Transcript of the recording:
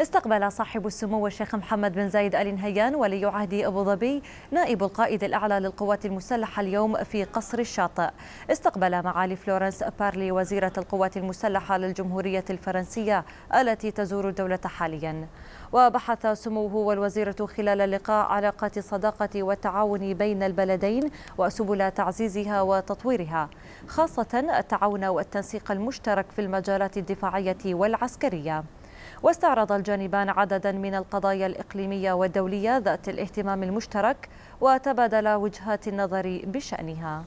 استقبل صاحب السمو الشيخ محمد بن زايد آل نهيان ولي عهد أبو ظبي نائب القائد الأعلى للقوات المسلحة اليوم في قصر الشاطئ استقبل معالي فلورنس بارلي وزيرة القوات المسلحة للجمهورية الفرنسية التي تزور الدولة حاليا وبحث سموه والوزيرة خلال اللقاء علاقات الصداقة والتعاون بين البلدين وسبل تعزيزها وتطويرها خاصة التعاون والتنسيق المشترك في المجالات الدفاعية والعسكرية واستعرض الجانبان عددا من القضايا الإقليمية والدولية ذات الاهتمام المشترك وتبادلا وجهات النظر بشأنها